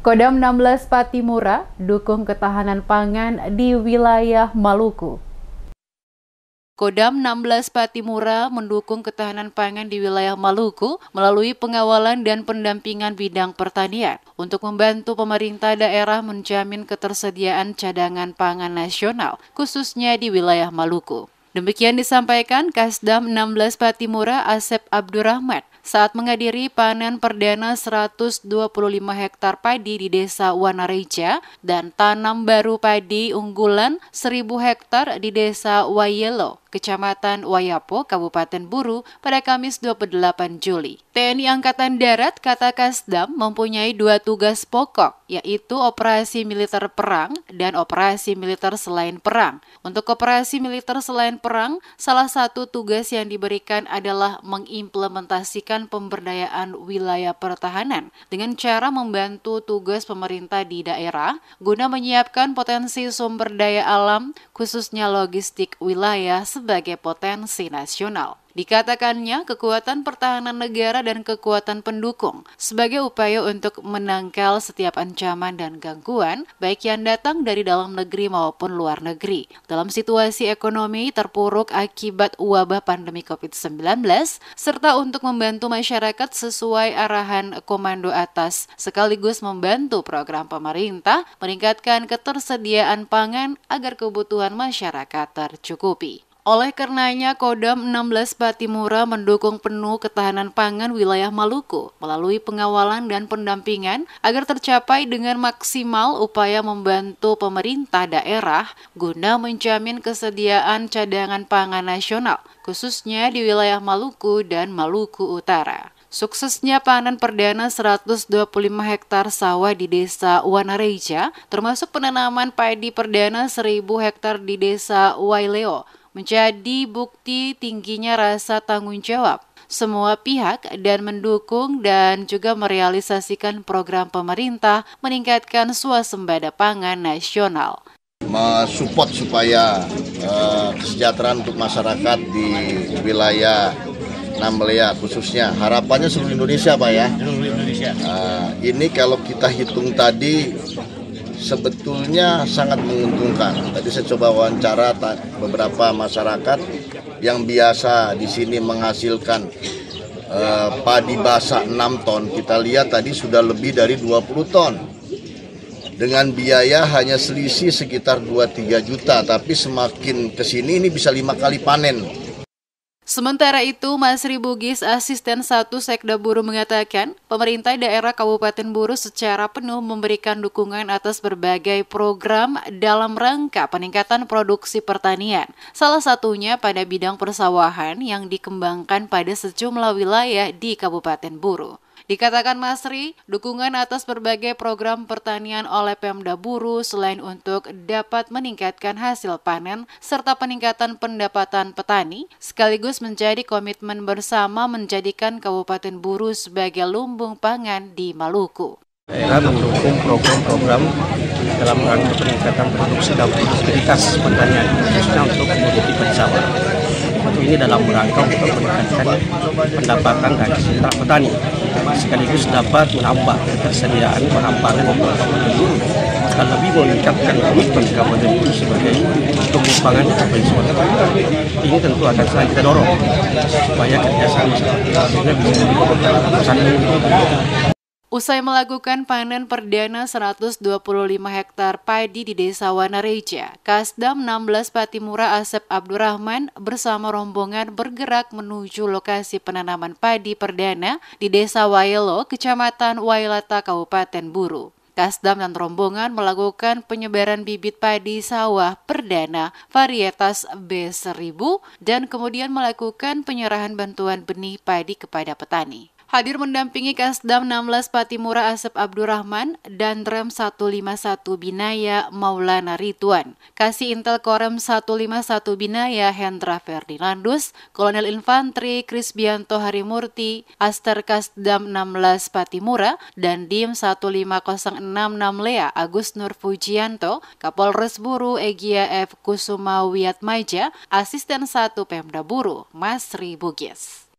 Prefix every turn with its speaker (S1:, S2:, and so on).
S1: Kodam 16 Patimura dukung ketahanan pangan di wilayah Maluku. Kodam 16 Patimura mendukung ketahanan pangan di wilayah Maluku melalui pengawalan dan pendampingan bidang pertanian untuk membantu pemerintah daerah menjamin ketersediaan cadangan pangan nasional, khususnya di wilayah Maluku. Demikian disampaikan Kasdam 16 Patimura Asep Abdurrahman saat menghadiri panen perdana 125 hektar padi di Desa Wanareja dan tanam baru padi unggulan 1000 hektar di Desa Wayelo, Kecamatan Wayapo, Kabupaten Buru pada Kamis 28 Juli. TNI Angkatan Darat kata Kasdam mempunyai dua tugas pokok, yaitu operasi militer perang dan operasi militer selain perang. Untuk operasi militer selain perang, salah satu tugas yang diberikan adalah mengimplementasikan dan pemberdayaan wilayah pertahanan dengan cara membantu tugas pemerintah di daerah guna menyiapkan potensi sumber daya alam khususnya logistik wilayah sebagai potensi nasional. Dikatakannya, kekuatan pertahanan negara dan kekuatan pendukung sebagai upaya untuk menangkal setiap ancaman dan gangguan, baik yang datang dari dalam negeri maupun luar negeri. Dalam situasi ekonomi terpuruk akibat wabah pandemi COVID-19, serta untuk membantu masyarakat sesuai arahan komando atas, sekaligus membantu program pemerintah meningkatkan ketersediaan pangan agar kebutuhan masyarakat tercukupi. Oleh karenanya, Kodam 16 Batimura mendukung penuh ketahanan pangan wilayah Maluku melalui pengawalan dan pendampingan agar tercapai dengan maksimal upaya membantu pemerintah daerah guna menjamin kesediaan cadangan pangan nasional, khususnya di wilayah Maluku dan Maluku Utara. Suksesnya panen perdana 125 hektar sawah di desa Wanareja, termasuk penanaman padi perdana 1000 hektar di desa Waileo, menjadi bukti tingginya rasa tanggung jawab semua pihak dan mendukung dan juga merealisasikan program pemerintah meningkatkan swasembada pangan nasional.
S2: Mensupport supaya uh, kesejahteraan untuk masyarakat di wilayah Nambelia khususnya harapannya seluruh Indonesia Pak ya.
S1: Seluruh Indonesia.
S2: Uh, ini kalau kita hitung tadi sebetulnya sangat menguntungkan. Tadi saya coba wawancara beberapa masyarakat yang biasa di sini menghasilkan eh, padi basah 6 ton, kita lihat tadi sudah lebih dari 20 ton. Dengan biaya hanya selisih sekitar 2-3 juta, tapi semakin ke sini ini bisa lima kali panen.
S1: Sementara itu, Masri Bugis, Asisten satu Sekda Buruh mengatakan, pemerintah daerah Kabupaten Buruh secara penuh memberikan dukungan atas berbagai program dalam rangka peningkatan produksi pertanian. Salah satunya pada bidang persawahan yang dikembangkan pada sejumlah wilayah di Kabupaten Buruh. Dikatakan Masri, dukungan atas berbagai program pertanian oleh Pemda Buru selain untuk dapat meningkatkan hasil panen serta peningkatan pendapatan petani, sekaligus menjadi komitmen bersama menjadikan Kabupaten Buru sebagai lumbung pangan di Maluku.
S2: Kita mendukung program-program dalam rangka peningkatan produksi dan produktivitas pertanian, khususnya untuk komoditi bersawah ini dalam rangka untuk meningkatkan pendapatan dari sentra petani sekaligus dapat menambah ketersediaan bahan-bahan pokok guru dan lebih meningkatkan komitmen Kabupaten Bulu sebagai tumbuh pangan Kabupaten Sumatera Ini tentu akan selalu kita dorong supaya kerjasama sehingga bisa dilakukan
S1: Usai melakukan panen perdana 125 hektar padi di Desa Wanareja, Kasdam 16 Patimura Asep Abdurrahman bersama rombongan bergerak menuju lokasi penanaman padi perdana di Desa Wailo, Kecamatan Wailata, Kabupaten Buru. Kasdam dan rombongan melakukan penyebaran bibit padi sawah perdana varietas B1000 dan kemudian melakukan penyerahan bantuan benih padi kepada petani hadir mendampingi Kasdam 16 Patimura Asep Abdurrahman dan Rem 151 Binaya Maulana Rituan. Kasih Intel Korem 151 Binaya Hendra Ferdinandus, Kolonel Infantri Krisbianto Harimurti, Aster Kasdam 16 Patimura, dan Dim 15066 Lea Agus Nur Fujianto, Kapolres Buru Egia F. Kusuma Wiatmaja, Asisten 1 Pemda Buru, Masri Bugis.